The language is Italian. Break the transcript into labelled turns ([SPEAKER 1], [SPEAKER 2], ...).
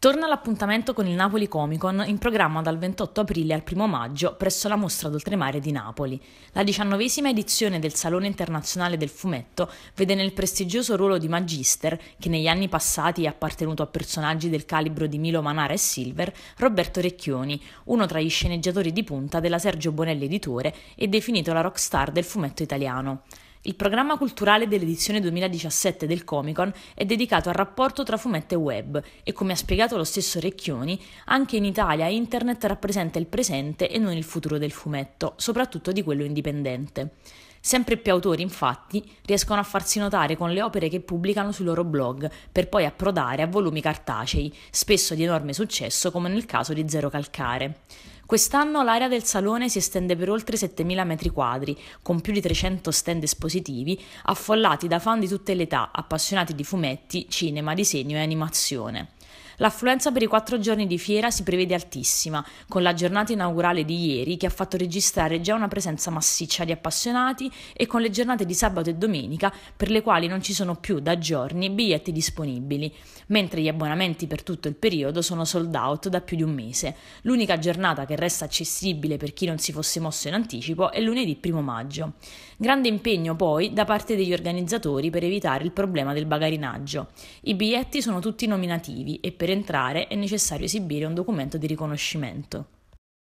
[SPEAKER 1] Torna l'appuntamento con il Napoli Comic Con in programma dal 28 aprile al 1 maggio presso la mostra d'oltremare di Napoli. La diciannovesima edizione del Salone internazionale del fumetto vede nel prestigioso ruolo di Magister, che negli anni passati è appartenuto a personaggi del calibro di Milo Manara e Silver, Roberto Recchioni, uno tra gli sceneggiatori di punta della Sergio Bonelli Editore e definito la rockstar del fumetto italiano. Il programma culturale dell'edizione 2017 del Comic Con è dedicato al rapporto tra fumetto e web e, come ha spiegato lo stesso Recchioni, anche in Italia internet rappresenta il presente e non il futuro del fumetto, soprattutto di quello indipendente. Sempre più autori, infatti, riescono a farsi notare con le opere che pubblicano sui loro blog, per poi approdare a volumi cartacei, spesso di enorme successo come nel caso di Zero Calcare. Quest'anno l'area del salone si estende per oltre 7.000 metri quadri, con più di 300 stand espositivi, affollati da fan di tutte le età, appassionati di fumetti, cinema, disegno e animazione. L'affluenza per i quattro giorni di fiera si prevede altissima, con la giornata inaugurale di ieri che ha fatto registrare già una presenza massiccia di appassionati e con le giornate di sabato e domenica per le quali non ci sono più da giorni biglietti disponibili, mentre gli abbonamenti per tutto il periodo sono sold out da più di un mese. L'unica giornata che resta accessibile per chi non si fosse mosso in anticipo è lunedì 1 maggio. Grande impegno poi da parte degli organizzatori per evitare il problema del bagarinaggio. I biglietti sono tutti nominativi e per rientrare è necessario esibire un documento di riconoscimento.